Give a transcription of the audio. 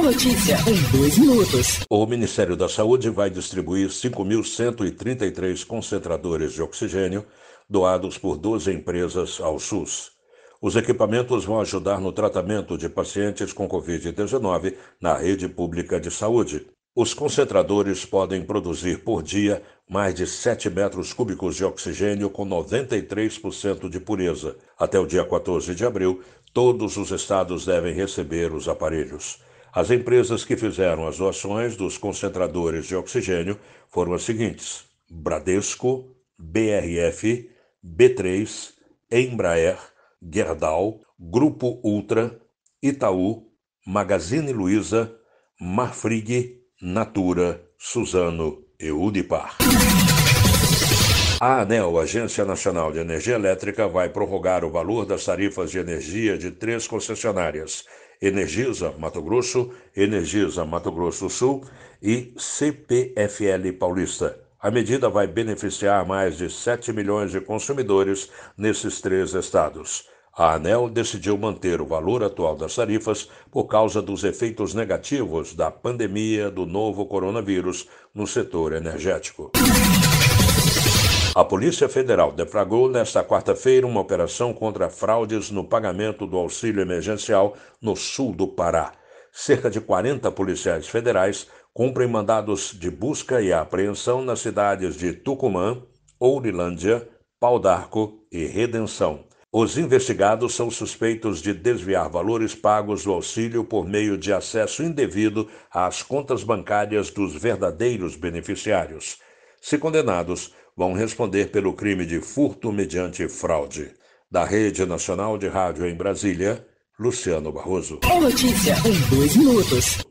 Qual notícia em dois minutos? O Ministério da Saúde vai distribuir 5.133 concentradores de oxigênio doados por 12 empresas ao SUS. Os equipamentos vão ajudar no tratamento de pacientes com Covid-19 na rede pública de saúde. Os concentradores podem produzir por dia mais de 7 metros cúbicos de oxigênio com 93% de pureza. Até o dia 14 de abril, todos os estados devem receber os aparelhos. As empresas que fizeram as doações dos concentradores de oxigênio foram as seguintes: Bradesco, BRF, B3, Embraer, Gerdau, Grupo Ultra, Itaú, Magazine Luiza, Marfrig, Natura, Suzano e Udipar. A ANEL, Agência Nacional de Energia Elétrica, vai prorrogar o valor das tarifas de energia de três concessionárias, Energisa Mato Grosso, Energisa Mato Grosso do Sul e CPFL Paulista. A medida vai beneficiar mais de 7 milhões de consumidores nesses três estados. A ANEL decidiu manter o valor atual das tarifas por causa dos efeitos negativos da pandemia do novo coronavírus no setor energético. A Polícia Federal deflagrou nesta quarta-feira uma operação contra fraudes no pagamento do auxílio emergencial no sul do Pará. Cerca de 40 policiais federais cumprem mandados de busca e apreensão nas cidades de Tucumã, Ourilândia, Pau d'Arco e Redenção. Os investigados são suspeitos de desviar valores pagos do auxílio por meio de acesso indevido às contas bancárias dos verdadeiros beneficiários. Se condenados, vão responder pelo crime de furto mediante fraude. Da Rede Nacional de Rádio em Brasília, Luciano Barroso. É notícia em dois minutos.